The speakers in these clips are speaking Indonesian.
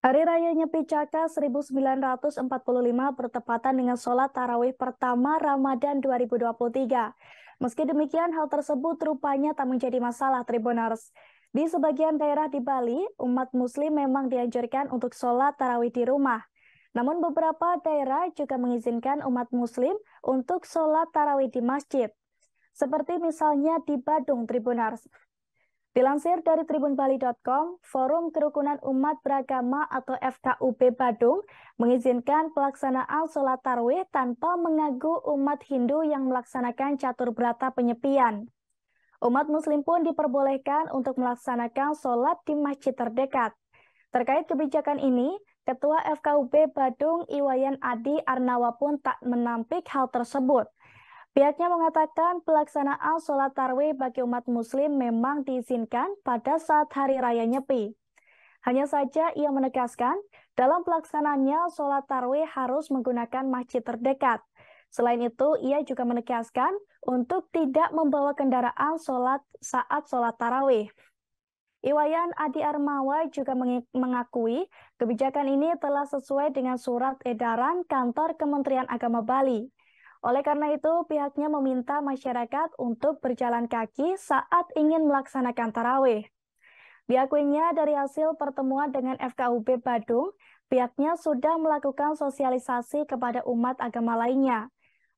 Hari Raya Nyepi Caka 1945 bertepatan dengan sholat tarawih pertama Ramadan 2023. Meski demikian, hal tersebut rupanya tak menjadi masalah Tribuners. Di sebagian daerah di Bali, umat muslim memang dianjurkan untuk sholat tarawih di rumah. Namun beberapa daerah juga mengizinkan umat muslim untuk sholat tarawih di masjid. Seperti misalnya di Badung Tribunars. Dilansir dari tribunbali.com, Forum Kerukunan Umat Beragama atau FKUB Badung mengizinkan pelaksanaan sholat tarwih tanpa mengagu umat Hindu yang melaksanakan catur berata penyepian. Umat muslim pun diperbolehkan untuk melaksanakan sholat di masjid terdekat. Terkait kebijakan ini, Ketua FKUB Badung Iwayan Adi Arnawa pun tak menampik hal tersebut. Pihaknya mengatakan pelaksanaan sholat tarwih bagi umat muslim memang diizinkan pada saat hari raya Nyepi. Hanya saja ia menegaskan, dalam pelaksanaannya sholat tarwih harus menggunakan masjid terdekat. Selain itu, ia juga menegaskan untuk tidak membawa kendaraan sholat saat sholat tarawih. Iwayan Adi Armawa juga mengakui kebijakan ini telah sesuai dengan surat edaran kantor Kementerian Agama Bali. Oleh karena itu, pihaknya meminta masyarakat untuk berjalan kaki saat ingin melaksanakan tarawih. Diakuinya dari hasil pertemuan dengan FKUB Badung, pihaknya sudah melakukan sosialisasi kepada umat agama lainnya.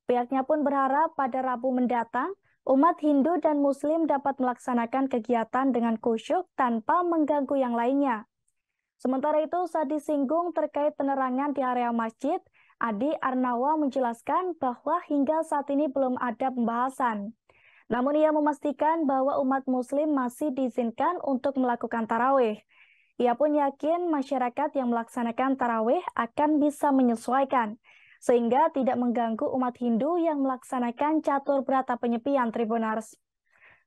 Pihaknya pun berharap pada Rabu mendatang, umat Hindu dan Muslim dapat melaksanakan kegiatan dengan khusyuk tanpa mengganggu yang lainnya. Sementara itu, saat disinggung terkait penerangan di area masjid, Adi Arnawa menjelaskan bahwa hingga saat ini belum ada pembahasan. Namun ia memastikan bahwa umat muslim masih diizinkan untuk melakukan tarawih. Ia pun yakin masyarakat yang melaksanakan tarawih akan bisa menyesuaikan, sehingga tidak mengganggu umat Hindu yang melaksanakan catur berata penyepian Tribunars.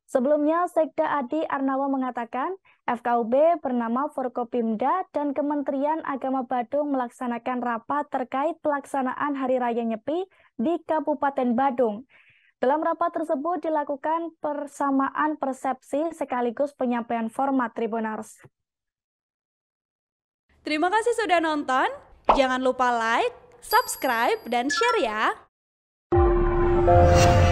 Sebelumnya, Sekda Adi Arnawa mengatakan FKUB bernama Forkopimda dan Kementerian Agama Badung melaksanakan rapat terkait pelaksanaan Hari Raya Nyepi di Kabupaten Badung. Dalam rapat tersebut dilakukan persamaan persepsi sekaligus penyampaian format Tribunars. Terima kasih sudah nonton. Jangan lupa like, subscribe, dan share ya.